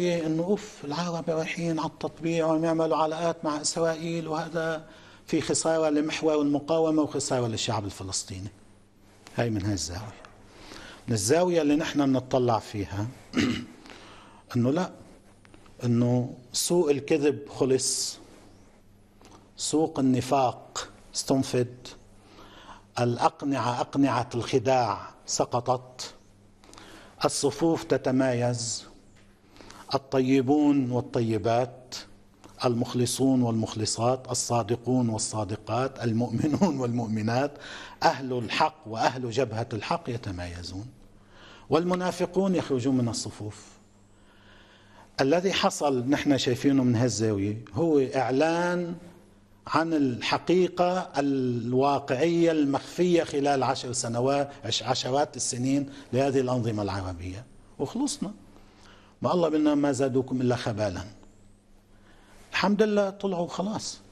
انه اوف العرب رايحين على التطبيع وعم يعملوا علاقات مع اسرائيل وهذا في خساره لمحور المقاومه وخساره للشعب الفلسطيني. هاي من هاي الزاويه. من الزاويه اللي نحن بنطلع فيها انه لا انه سوق الكذب خلص سوق النفاق استنفد الاقنعه اقنعه الخداع سقطت الصفوف تتمايز الطيبون والطيبات المخلصون والمخلصات الصادقون والصادقات المؤمنون والمؤمنات اهل الحق واهل جبهه الحق يتمايزون والمنافقون يخرجون من الصفوف الذي حصل نحن شايفينه من هالزاويه هو اعلان عن الحقيقة الواقعية المخفية خلال عشر سنوات عشرات السنين لهذه الأنظمة العربية وخلصنا ما الله بأنهم ما زادوكم إلا خبالا الحمد لله طلعوا خلاص